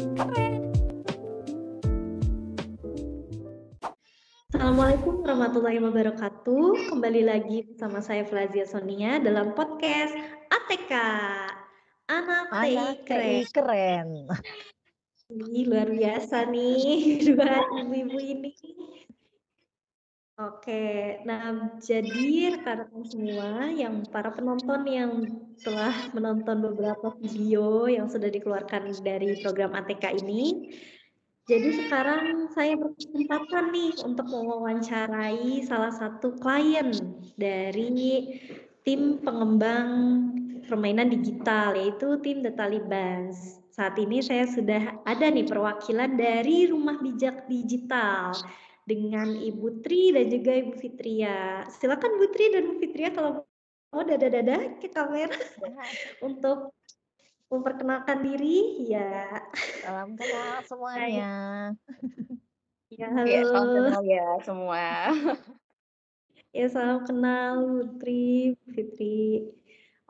keren Assalamualaikum warahmatullahi wabarakatuh Kembali lagi bersama saya Flazia Sonia dalam podcast ATK Anak, Anak keren. keren Ini luar biasa nih dua ibu-ibu ini Oke, nah jadi rekan-rekan semua yang para penonton yang setelah menonton beberapa video yang sudah dikeluarkan dari program ATK ini. Jadi sekarang saya berkesempatan nih untuk mewawancarai salah satu klien dari tim pengembang permainan digital yaitu tim The Taliban. Saat ini saya sudah ada nih perwakilan dari Rumah Bijak Digital dengan Ibu Tri dan juga Ibu Fitria. Silakan Bu Tri dan Bu Fitria kalau oh dadah dadah ke kamera untuk memperkenalkan diri ya. Salam kenal semuanya. Ya, halo. Ya, salam kenal ya semua. ya, salam kenal Putri, Fitri.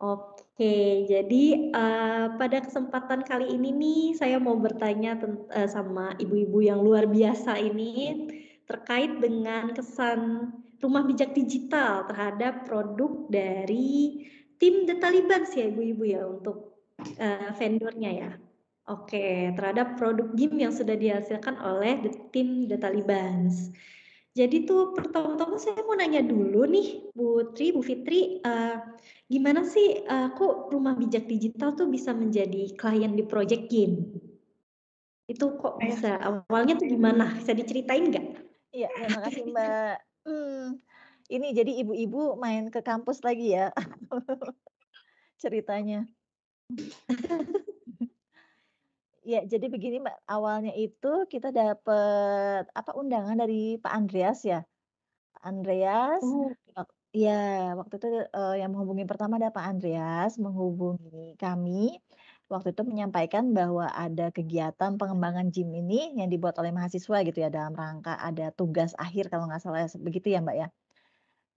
Oke, jadi uh, pada kesempatan kali ini nih saya mau bertanya uh, sama ibu-ibu yang luar biasa ini terkait dengan kesan rumah bijak digital terhadap produk dari tim The Taliban sih ya ibu-ibu ya untuk uh, vendornya ya. Oke, terhadap produk game yang sudah dihasilkan oleh the tim The Taliban. Jadi tuh pertama-tama saya mau nanya dulu nih Bu Tri, Bu Fitri, uh, gimana sih uh, kok rumah bijak digital tuh bisa menjadi klien di Project Game? Itu kok iya. bisa? Awalnya tuh gimana? Bisa diceritain nggak? Iya, terima iya, kasih Mbak ini jadi ibu-ibu main ke kampus lagi ya ceritanya. ya, jadi begini Mbak, awalnya itu kita dapat apa undangan dari Pak Andreas ya. Pak Andreas uh. Ya, waktu itu uh, yang menghubungi pertama ada Pak Andreas menghubungi kami. Waktu itu menyampaikan bahwa ada kegiatan pengembangan gym ini yang dibuat oleh mahasiswa gitu ya dalam rangka ada tugas akhir kalau nggak salah ya, begitu ya Mbak ya.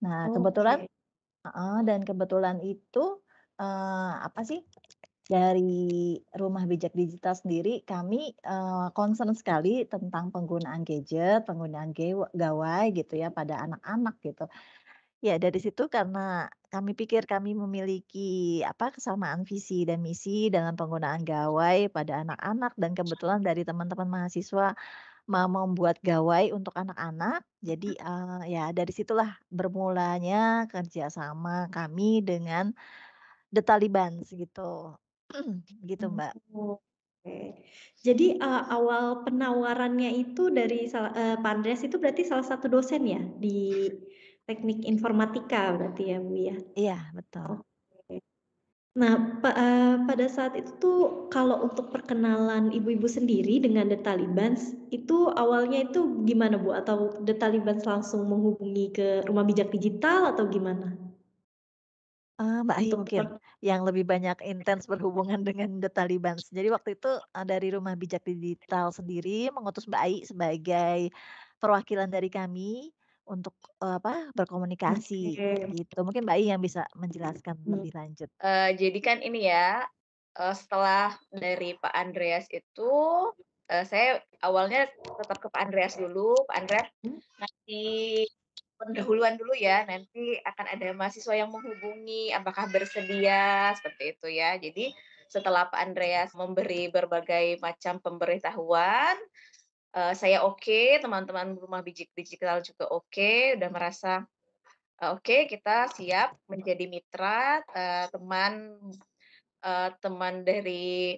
Nah, kebetulan uh, dan kebetulan itu, uh, apa sih, dari Rumah Bijak Digital sendiri kami, uh, concern sekali tentang penggunaan gadget, penggunaan gawai gitu ya pada anak-anak gitu. Ya dari situ karena kami pikir kami memiliki apa, kesamaan visi dan misi dengan penggunaan gawai pada anak-anak dan kebetulan dari teman-teman mahasiswa mau membuat gawai untuk anak-anak. Jadi uh, ya dari situlah bermulanya kerjasama kami dengan The Taliban gitu, gitu oh, Mbak. oke. Jadi, uh, awal penawarannya itu dari uh, itu berarti salah satu dosen ya di Teknik Informatika berarti ya, Bu, ya? Iya, betul. Oh, Nah, pa uh, pada saat itu tuh kalau untuk perkenalan ibu-ibu sendiri dengan The Taliban itu awalnya itu gimana Bu? Atau The Taliban langsung menghubungi ke rumah bijak digital atau gimana? Uh, Mbak Ayu mungkin yang lebih banyak intens berhubungan dengan The Taliban. Jadi waktu itu uh, dari Rumah Bijak Digital sendiri mengutus Mbak Ayu sebagai perwakilan dari kami untuk, uh, apa, berkomunikasi, okay. gitu. Mungkin Mbak, I, yang bisa hmm, menjelaskan hmm. lebih lanjut. Uh, jadi kan ini ya, uh, setelah dari Pak Andreas itu, uh, saya awalnya tetap ke Pak Andreas dulu, Pak Andreas hmm? nanti pendahuluan dulu ya, nanti akan ada mahasiswa yang menghubungi, apakah bersedia, seperti itu ya. Jadi, setelah Pak Andreas memberi berbagai macam pemberitahuan, Eh, saya oke, okay, teman-teman rumah bijik digital juga oke, okay, udah merasa uh, oke okay, kita siap menjadi mitra uh, teman uh, teman dari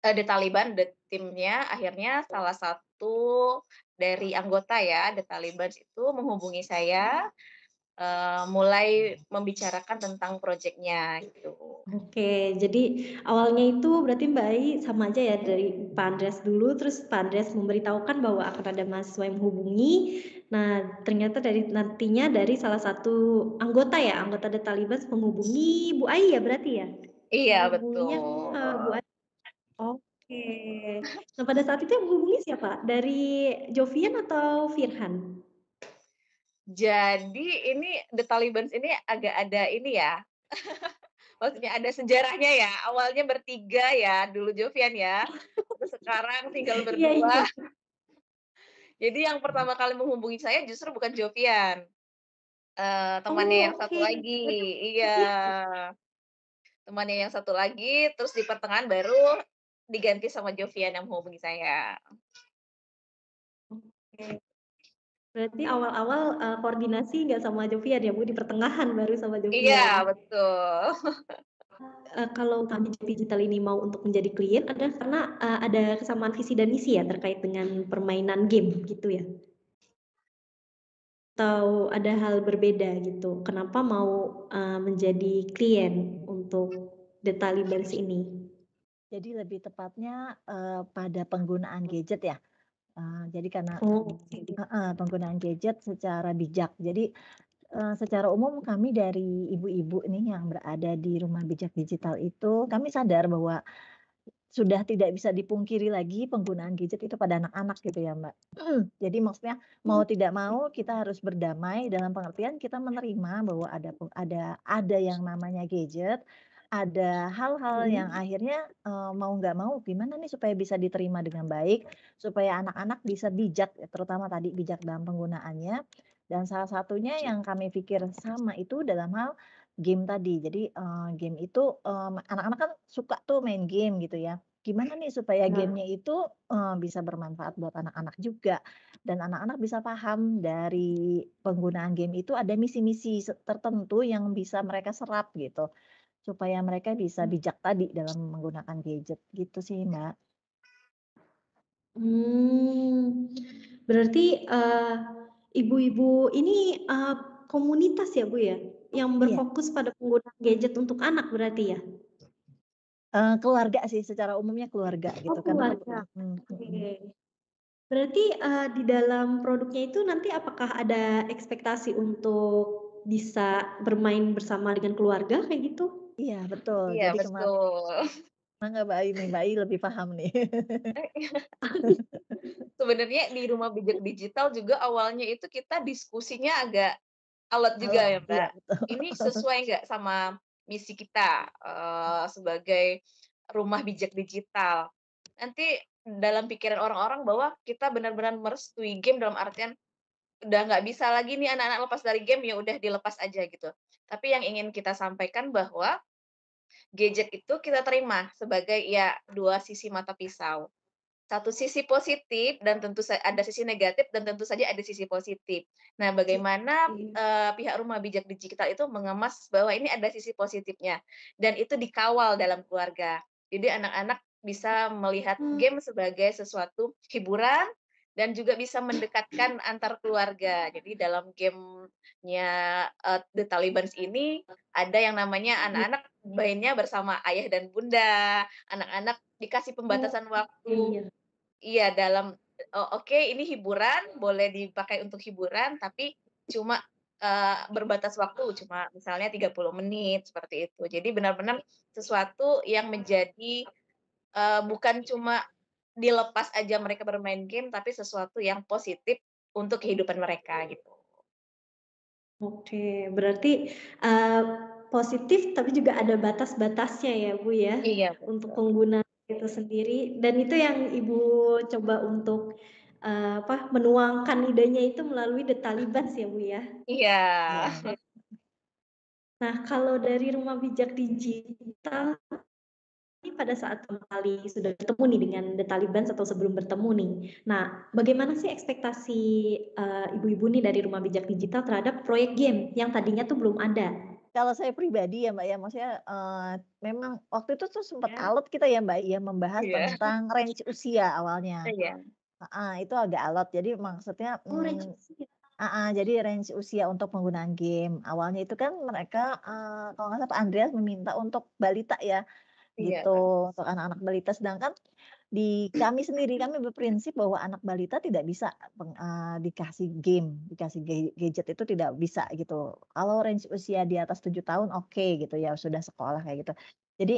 uh, The Taliban, The timnya akhirnya salah satu dari anggota ya The Taliban itu menghubungi saya. Uh, uh, mulai membicarakan tentang proyeknya gitu. Oke, jadi awalnya itu berarti Mbak Ai sama aja ya dari Pak Andres dulu, terus Pak Andres memberitahukan bahwa akan ada mahasiswa yang menghubungi. Nah, ternyata dari nantinya dari salah satu anggota ya, anggota The Talibas menghubungi Bu Ai ya berarti ya? Iya, Hubunginya, betul. Uh, Bu Oke. Okay. Nah, pada saat itu yang menghubungi siapa? Dari Jovian atau Firhan? Jadi ini The Taliban ini agak ada ini ya. Maksudnya ada sejarahnya ya. Awalnya bertiga ya, dulu Jovian ya. Terus sekarang tinggal iya, berdua. Iya. Jadi yang pertama kali menghubungi saya justru bukan Jovian. Uh, temannya oh, yang okay. satu lagi. Iya. Temannya yang satu lagi terus di pertengahan baru diganti sama Jovian yang menghubungi saya. Berarti iya. awal-awal uh, koordinasi nggak sama Jovian ya Bu, di pertengahan baru sama Jovian. Iya, betul. uh, kalau kami digital ini mau untuk menjadi klien ada karena uh, ada kesamaan visi dan misi ya terkait dengan permainan game gitu ya. Atau ada hal berbeda gitu. Kenapa mau uh, menjadi klien untuk bands ini? Jadi lebih tepatnya uh, pada penggunaan gadget ya Uh, jadi karena oh. uh, penggunaan gadget secara bijak. Jadi uh, secara umum kami dari ibu-ibu nih yang berada di rumah bijak digital itu kami sadar bahwa sudah tidak bisa dipungkiri lagi penggunaan gadget itu pada anak-anak gitu ya Mbak. Mm. Jadi maksudnya mau mm. tidak mau kita harus berdamai dalam pengertian kita menerima bahwa ada ada ada yang namanya gadget ada hal-hal hmm. yang akhirnya uh, mau nggak mau gimana nih supaya bisa diterima dengan baik supaya anak-anak bisa bijak terutama tadi bijak dalam penggunaannya dan salah satunya iya. yang kami pikir sama itu dalam hal game tadi jadi uh, game itu anak anak-anak kan suka tuh main game gitu ya gimana nih supaya nah. gamenya itu uh, bisa bermanfaat buat anak-anak juga dan anak-anak bisa paham dari penggunaan game itu ada misi-misi tertentu yang bisa mereka serap gitu supaya mereka bisa hmm. bijak tadi dalam menggunakan gadget gitu sih mbak. Hmm, berarti eh, ibu-ibu uh, ini uh, komunitas ya bu ya, yang iya. berfokus iya. pada penggunaan gadget untuk anak berarti ya? Uh, keluarga sih, secara umumnya keluarga gitu oh, kan. Keluarga. Hmm. hmm okay. Hmm. Berarti uh, di dalam produknya itu nanti apakah ada ekspektasi untuk bisa bermain bersama dengan keluarga kayak gitu? Iya betul. Iya Jadi betul. Mangga Mbak Ayu nih, Mbak Ayu lebih paham nih. Sebenarnya di rumah bijak digital juga awalnya itu kita diskusinya agak alot juga oh, ya Mbak. Iya, Ini sesuai nggak sama misi kita uh, sebagai rumah bijak digital. Nanti dalam pikiran orang-orang bahwa kita benar-benar merestui game dalam artian udah nggak bisa lagi nih anak-anak lepas dari game ya udah dilepas aja gitu. Tapi yang ingin kita sampaikan bahwa gadget itu kita terima sebagai ya dua sisi mata pisau. Satu sisi positif dan tentu ada sisi negatif dan tentu saja ada sisi positif. Nah, bagaimana uh, pihak rumah bijak digital itu mengemas bahwa ini ada sisi positifnya dan itu dikawal dalam keluarga. Jadi anak-anak bisa melihat hmm. game sebagai sesuatu hiburan dan juga bisa mendekatkan antar keluarga. Jadi dalam gamenya uh, The Taliban ini ada yang namanya hmm. anak-anak mainnya bersama ayah dan bunda, anak-anak dikasih oh, pembatasan iya. waktu. Iya dalam oh, oke okay, ini hiburan boleh dipakai untuk hiburan tapi cuma uh, berbatas waktu cuma misalnya 30 menit seperti itu. Jadi benar-benar sesuatu yang menjadi uh, bukan cuma dilepas aja mereka bermain game tapi sesuatu yang positif untuk kehidupan mereka gitu. Oke, berarti uh, positif tapi juga ada batas-batasnya ya Bu ya iya, untuk pengguna itu sendiri dan itu yang Ibu coba untuk uh, apa menuangkan idenya itu melalui The Taliban ya Bu ya. Iya. Nah, kalau dari rumah bijak digital pada saat kembali sudah bertemu nih dengan The Taliban atau sebelum bertemu nih. Nah, bagaimana sih ekspektasi eh, ibu-ibu uh, nih dari Rumah Bijak Digital terhadap proyek game yang tadinya tuh belum ada? Kalau saya pribadi ya Mbak ya, maksudnya uh, memang waktu itu tuh sempat yeah. alot kita ya Mbak ya membahas yeah. tentang range usia awalnya. Yeah. Iya. Uh, itu agak alot, jadi maksudnya. Oh, hmm, range mm, usia. Uh, jadi range usia untuk penggunaan game awalnya itu kan mereka uh, kalau nggak salah Pak Andreas meminta untuk balita ya Iya. gitu untuk anak-anak balita sedangkan di kami sendiri kami berprinsip bahwa anak balita tidak bisa uh, dikasih game, dikasih gadget itu tidak bisa gitu. Kalau range usia di atas tujuh tahun oke okay, gitu ya sudah sekolah kayak gitu. Jadi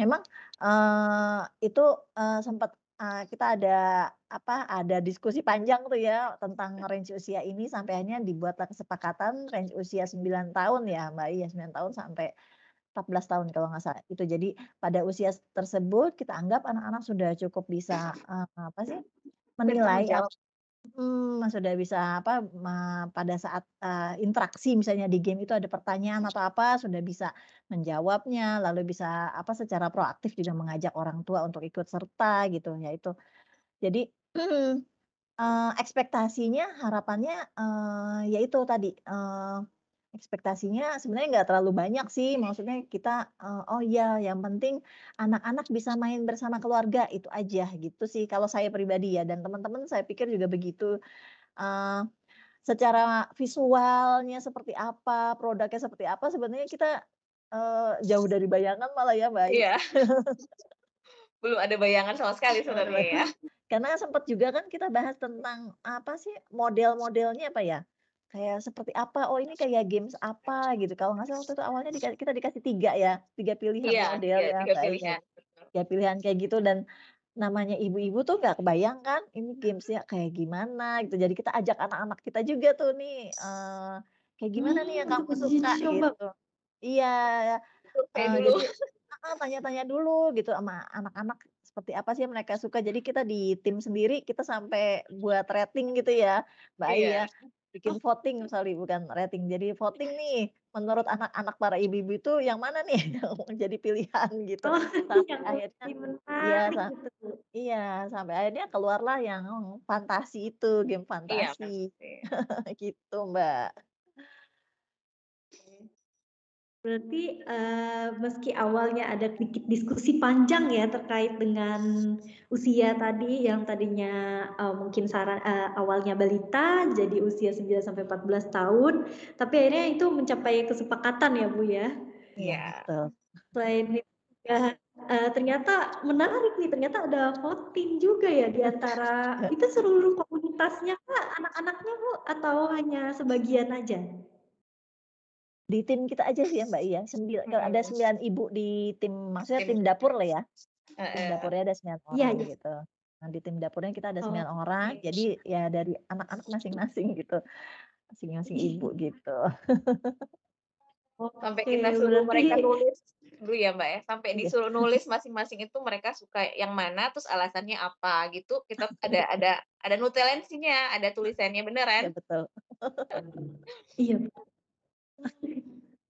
memang uh, itu uh, sempat uh, kita ada apa ada diskusi panjang tuh ya tentang range usia ini sampai akhirnya dibuatlah kesepakatan range usia sembilan tahun ya Mbak Iya 9 tahun sampai 14 tahun kalau nggak salah itu jadi pada usia tersebut kita anggap anak-anak sudah cukup bisa uh, apa sih menilai kalau hmm, sudah bisa apa ma, pada saat uh, interaksi misalnya di game itu ada pertanyaan atau apa sudah bisa menjawabnya lalu bisa apa secara proaktif juga mengajak orang tua untuk ikut serta gitu ya itu jadi uh, ekspektasinya harapannya uh, yaitu tadi uh, Ekspektasinya sebenarnya nggak terlalu banyak sih, maksudnya kita, uh, oh ya yang penting anak-anak bisa main bersama keluarga, itu aja gitu sih kalau saya pribadi ya dan teman-teman saya pikir juga begitu. uh, secara visualnya seperti apa, produknya seperti apa, sebenarnya kita, uh, jauh dari bayangan malah ya, Mbak, Iya. Belum ada bayangan sama sekali sebenarnya ya. Karena sempat juga kan kita bahas tentang apa sih model-modelnya apa ya? kayak seperti apa oh ini kayak games apa gitu kalau nggak salah waktu itu awalnya di, kita dikasih tiga ya tiga pilihan yeah, model yeah, ya tiga gitu. pilihan. ya pilihan kayak gitu dan namanya ibu-ibu tuh nggak kebayang kan ini gamesnya kayak gimana gitu jadi kita ajak anak-anak kita juga tuh nih uh, kayak gimana hmm, nih yang hmm, kamu suka coba. gitu iya uh, tanya-tanya dulu gitu sama anak-anak seperti apa sih yang mereka suka jadi kita di tim sendiri kita sampai buat rating gitu ya mbak yeah. Ya bikin oh. voting misalnya bukan rating jadi voting nih menurut anak-anak para ibu-ibu itu yang mana nih yang jadi pilihan gitu oh, sampai yang akhirnya iya sampai, gitu. iya sampai akhirnya keluarlah yang fantasi itu game iya, fantasi iya, gitu mbak Berarti uh, meski awalnya ada sedikit diskusi panjang ya terkait dengan usia tadi yang tadinya uh, mungkin saran uh, awalnya balita jadi usia 9 sampai 14 tahun, tapi akhirnya itu mencapai kesepakatan ya Bu ya. Iya. Selain itu ya, uh, ternyata menarik nih, ternyata ada voting juga ya di antara itu seluruh komunitasnya anak-anaknya Bu atau hanya sebagian aja? di tim kita aja sih ya Mbak Iya. Sembil, hmm. ada sembilan ibu di tim maksudnya tim, tim dapur lah ya. Uh, tim dapurnya ada sembilan iya, orang yeah, gitu. Nah, di tim dapurnya kita ada sembilan oh, orang. Jadi ya dari anak-anak masing-masing gitu. Masing-masing ibu gitu. Oh, sampai kita suruh mereka nulis dulu ya mbak ya sampai iya. disuruh nulis masing-masing itu mereka suka yang mana terus alasannya apa gitu kita ada ada ada nutelensinya ada tulisannya beneran ya, betul iya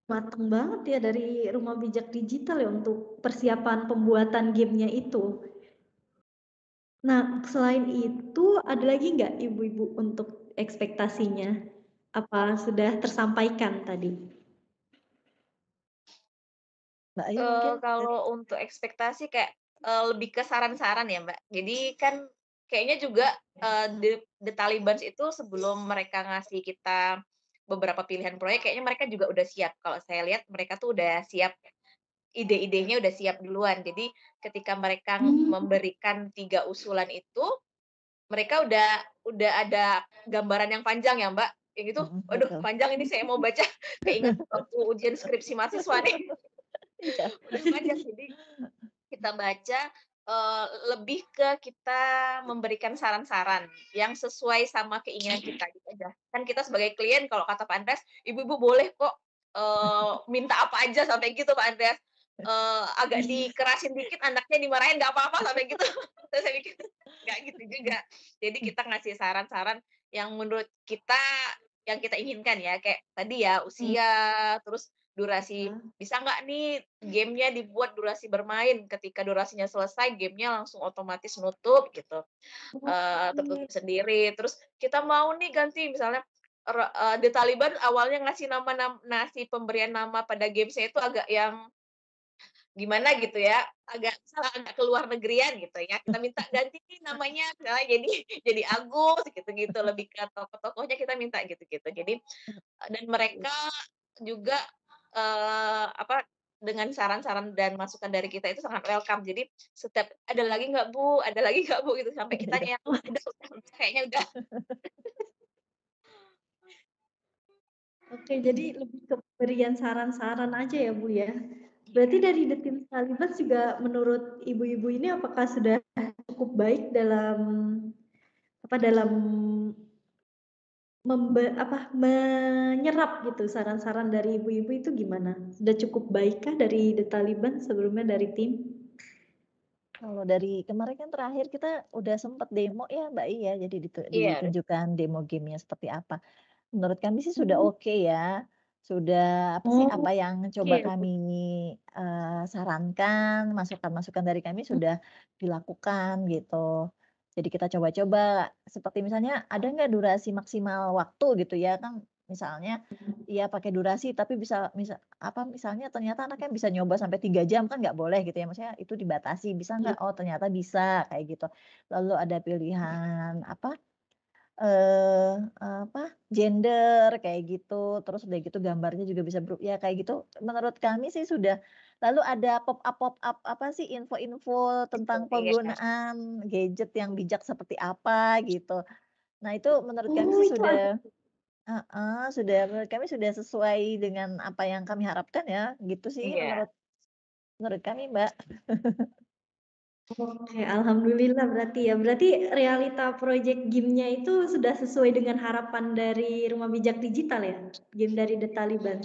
Mateng banget ya dari Rumah Bijak Digital ya untuk persiapan pembuatan gamenya itu. Nah, selain itu ada lagi nggak ibu-ibu untuk ekspektasinya? Apa sudah tersampaikan tadi? Mbak Ayu uh, kalau dari... untuk ekspektasi kayak uh, lebih ke saran-saran ya Mbak. Jadi kan kayaknya juga uh, eh, the, the Taliban itu sebelum mereka ngasih kita beberapa pilihan proyek kayaknya mereka juga udah siap. Kalau saya lihat mereka tuh udah siap ide-idenya udah siap duluan. Jadi ketika mereka hmm. memberikan tiga usulan itu, mereka udah udah ada gambaran yang panjang ya Mbak. Yang itu, waduh hmm, panjang ini saya mau baca keinget waktu ujian skripsi mahasiswa nih. Iya. udah panjang jadi kita baca Eh, lebih ke kita memberikan saran-saran yang sesuai sama keinginan kita gitu aja. Kan kita sebagai klien kalau kata Pak Andreas, ibu-ibu boleh kok uh, minta apa aja sampai gitu Pak Andreas. Uh, agak iya. dikerasin dikit anaknya dimarahin nggak apa-apa sampai gitu. saya pikir nggak gitu juga. Jadi hmm. kita ngasih saran-saran yang menurut kita yang kita inginkan ya kayak tadi ya hmm. usia hmm. terus durasi hmm. bisa nggak nih hmm. gamenya dibuat durasi bermain ketika durasinya selesai gamenya langsung otomatis nutup gitu hmm. uh, oh, tertutup iya. sendiri terus kita mau nih ganti misalnya uh, Taliban awalnya ngasih nama nasi pemberian nama pada game saya itu agak yang gimana gitu ya agak salah agak keluar negerian gitu ya kita minta ganti nih namanya misalnya jadi jadi Agus gitu gitu lebih ke tokoh-tokohnya kita minta gitu gitu jadi dan mereka juga uh, apa, dengan saran-saran dan masukan dari kita itu sangat welcome. Jadi setiap, "Ada lagi nggak Bu? Ada lagi nggak Bu?" Gitu, sampai kita yang, udah udah kayaknya udah." Oke, jadi hmm. lebih ke pemberian saran-saran aja ya, Bu, ya? Iya. Berarti dari The Team Salibas juga menurut ibu-ibu ini apakah sudah cukup baik dalam apa, dalam membe, apa menyerap gitu saran-saran dari ibu-ibu itu gimana? Sudah cukup baikkah dari The Taliban sebelumnya dari tim? Kalau dari kemarin kan terakhir kita udah sempat demo ya Mbak I ya, jadi yeah. ditunjukkan demo gamenya seperti apa. Menurut kami sih sudah hmm. oke okay ya, sudah apa sih apa mm-hmm. yang coba okay. kami uh, sarankan, masukan-masukan dari kami sudah dilakukan gitu. Jadi kita coba-coba seperti misalnya ada nggak durasi maksimal waktu gitu ya kan misalnya hmm. ya pakai durasi tapi bisa misal apa misalnya ternyata anaknya kan bisa nyoba sampai tiga jam kan nggak boleh gitu ya maksudnya itu dibatasi bisa iya. nggak oh ternyata bisa kayak gitu lalu ada pilihan apa eh apa gender kayak gitu terus udah gitu gambarnya juga bisa ya kayak gitu menurut kami sih sudah lalu ada pop up pop up apa sih info-info tentang ya. penggunaan gadget yang bijak seperti apa gitu. Nah itu menurut kami oh, sudah Uh, uh, sudah kami sudah sesuai dengan apa yang kami harapkan ya gitu sih yeah. menurut menurut kami mbak. Oke, okay, alhamdulillah berarti ya. Berarti realita project game-nya itu sudah sesuai dengan harapan dari Rumah Bijak Digital ya, game dari The Taliban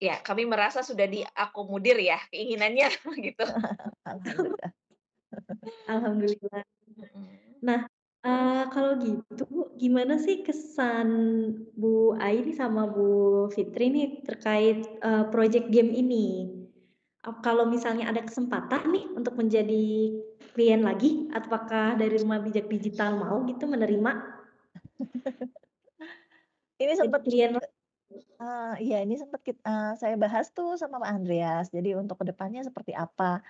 ya kami merasa sudah diakomodir ya keinginannya gitu. Alhamdulillah. Alhamdulillah. Nah, uh, kalau gitu gimana sih kesan Bu Aini sama Bu Fitri nih terkait uh, project game ini? Kalau misalnya ada kesempatan nih untuk menjadi klien lagi, apakah dari rumah bijak digital mau gitu menerima? ini sempat klien Uh, iya ini sempat kita, uh, eh, saya bahas tuh sama Pak Andreas. Jadi untuk kedepannya seperti apa.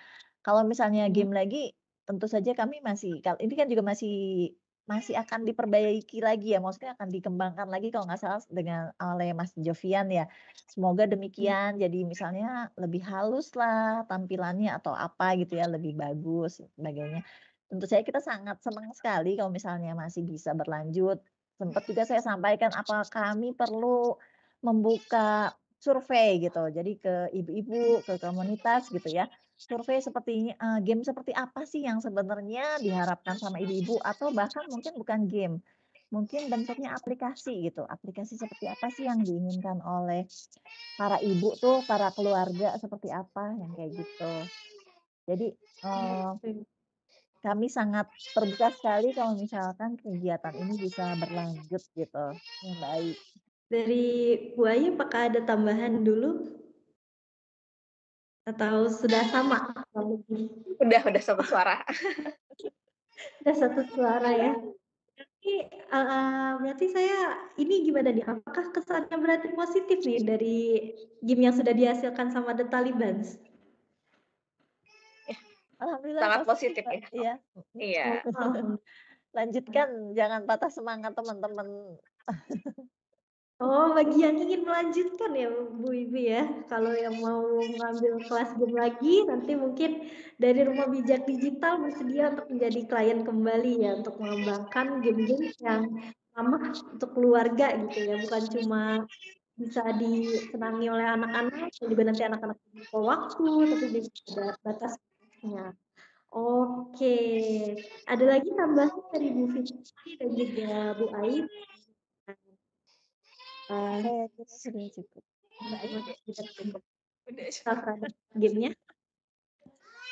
Kalau misalnya game hmm. game lagi, tentu saja kami masih Kalau ini kan juga masih masih akan diperbaiki lagi ya, maksudnya akan dikembangkan lagi kalau nggak salah dengan oleh Mas Jovian ya. Semoga hmm. demikian, jadi misalnya lebih halus lah tampilannya atau apa gitu ya, lebih bagus sebagainya. Tentu saja kita sangat senang sekali kalau misalnya masih bisa berlanjut. Sempat juga saya sampaikan apa kami perlu membuka survei gitu. Jadi ke ibu-ibu, ke komunitas gitu ya. Survei seperti uh, eh, game seperti apa sih yang sebenarnya diharapkan sama ibu-ibu atau bahkan mungkin bukan game. Mungkin bentuknya aplikasi gitu. Aplikasi seperti apa sih yang diinginkan oleh para ibu tuh, para keluarga seperti apa yang kayak gitu. Jadi uh, kami sangat terbuka sekali kalau misalkan kegiatan ini bisa berlanjut gitu. Yang baik. Dari Bu Ayu, apakah ada tambahan dulu? Atau sudah sama? Udah, udah sama suara. sudah satu suara ya. Berarti, uh, berarti saya ini gimana nih? Apakah kesannya berarti positif nih dari game yang sudah dihasilkan sama The Taliban? Ya, alhamdulillah sangat positif, positif ya. Iya. iya. Lanjutkan, jangan patah semangat teman-teman. Oh, bagi yang ingin melanjutkan ya Bu Ibu ya, kalau yang mau mengambil kelas game lagi, nanti mungkin dari Rumah Bijak Digital bersedia untuk menjadi klien kembali ya, untuk mengembangkan game-game yang ramah untuk keluarga gitu ya, bukan cuma bisa disenangi oleh anak-anak, juga nanti anak-anak punya waktu, tapi juga ada batasnya. Oke, ada lagi tambahan dari Bu Fitri dan juga Bu Aib? Saya kita sudah cukup. Sudah cukup. Udah Gamenya?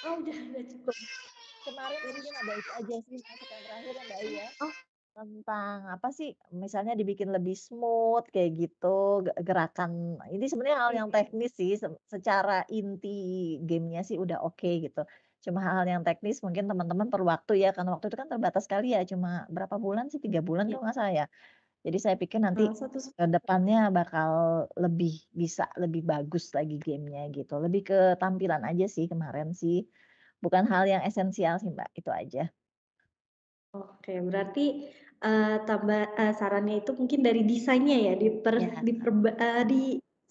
Oh udah udah cukup. Kemarin mungkin ada itu aja sih yang terakhir ya Mbak Iya. Oh tentang apa sih misalnya dibikin lebih smooth kayak gitu gerakan ini sebenarnya hal yang iya. teknis sih secara inti gamenya sih udah oke okay gitu cuma hal yang teknis mungkin teman-teman perlu waktu ya karena waktu itu kan terbatas sekali ya cuma berapa bulan sih tiga bulan tuh iya. nggak saya jadi saya pikir nanti ke depannya bakal lebih bisa lebih bagus lagi gamenya gitu. Lebih ke tampilan aja sih kemarin sih. Bukan hal yang esensial sih Mbak, itu aja. Oke, berarti uh, tambah uh, sarannya itu mungkin dari desainnya ya, diper, ya. diper uh, eh, di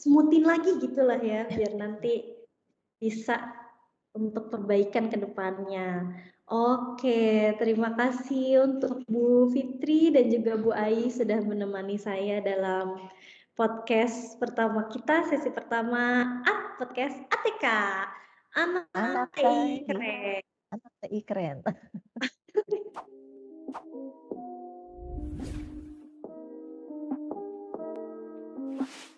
smoothin lagi gitulah ya, ya biar nanti bisa untuk perbaikan ke depannya. Oke, terima kasih untuk Bu Fitri dan juga Bu Ai sudah menemani saya dalam podcast pertama kita, sesi pertama at podcast ATK. Anak, Anak TI keren. Anak TI keren. keren.